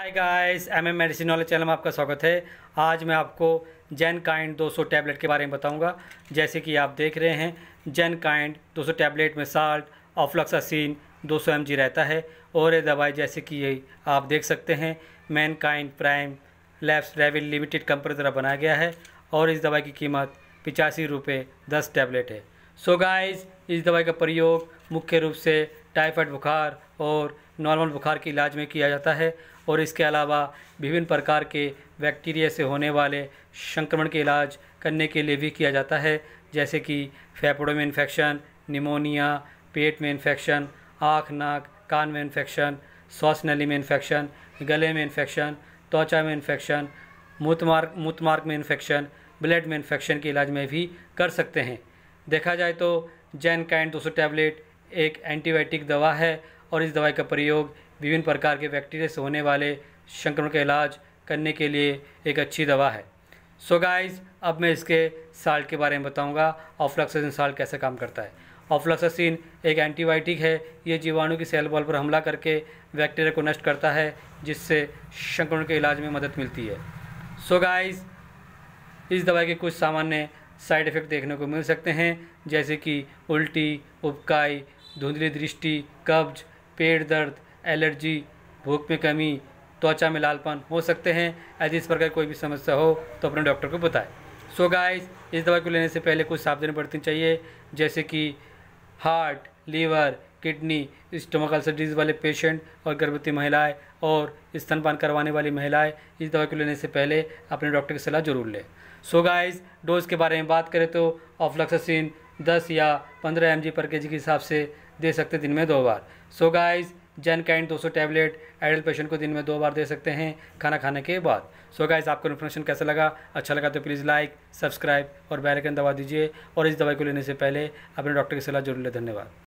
हाय guys M M medicine knowledge channel में आपका स्वागत है आज मैं आपको जैन काइंड दो टैबलेट के बारे में बताऊंगा जैसे कि आप देख रहे हैं जैन काइंड दो टैबलेट में साल्ट दो 200 एम रहता है और ये दवाई जैसे कि ये आप देख सकते हैं मैन काइंड प्राइम लैब्स रेविल लिमिटेड कंपनी द्वारा बनाया गया है और इस दवाई की कीमत पिचासी रुपये दस टैबलेट है सो गाइस इस दवाई का प्रयोग मुख्य रूप से टाइफाइड बुखार और नॉर्मल बुखार के इलाज में किया जाता है और इसके अलावा विभिन्न प्रकार के बैक्टीरिया से होने वाले संक्रमण के इलाज करने के लिए भी किया जाता है जैसे कि फेफड़ों में इन्फेक्शन निमोनिया पेट में इन्फेक्शन आँख नाक कान में इन्फेक्शन श्वास नली में इन्फेक्शन गले में इन्फेक्शन त्वचा में इन्फेक्शन मूतमार्ग मूतमार्ग में इन्फेक्शन ब्लड में इन्फेक्शन के इलाज में भी कर सकते हैं देखा जाए तो जैन कैंड दो टैबलेट एक एंटीबायोटिक दवा है और इस दवाई का प्रयोग विभिन्न प्रकार के बैक्टीरिया से होने वाले संक्रमण का इलाज करने के लिए एक अच्छी दवा है सो so गाइस अब मैं इसके साल्ट के बारे में बताऊंगा ऑफ्लॉक्सिन साल्ट कैसे काम करता है ऑफ्लॉक्सासिन एक एंटीबायोटिक है ये जीवाणु की सेल वॉल पर हमला करके बैक्टीरिया को नष्ट करता है जिससे संक्रमण के इलाज में मदद मिलती है सो so गाइस इस दवाई के कुछ सामान्य साइड इफ़ेक्ट देखने को मिल सकते हैं जैसे कि उल्टी उबकाई धुंधली दृष्टि कब्ज पेट दर्द एलर्जी भूख में कमी त्वचा में लालपन हो सकते हैं यदि इस प्रकार कोई भी समस्या हो तो अपने डॉक्टर को बताएं सो so गाइस इस दवाई को लेने से पहले कुछ सावधानी बरतनी चाहिए जैसे कि heart liver kidney stomach ulcer disease वाले पेशेंट और गर्भवती महिलाएं और स्तनपान करवाने वाली महिलाएं इस दवा को लेने से पहले अपने डॉक्टर की सलाह जरूर लें सो गाइस डोज के बारे में बात करें तो ऑफ्लक्सिन 10 या 15 एम पर के के हिसाब से दे सकते दिन में दो बार सो गाइस जैन कैंड दो टैबलेट एडल्ट पेशेंट को दिन में दो बार दे सकते हैं खाना खाने के बाद सो गाइस आपको इन्फॉर्मेशन कैसा लगा अच्छा लगा तो प्लीज़ लाइक सब्सक्राइब और बेल दवा दबा दीजिए और इस दवाई को लेने से पहले अपने डॉक्टर की सलाह जरूर लें धन्यवाद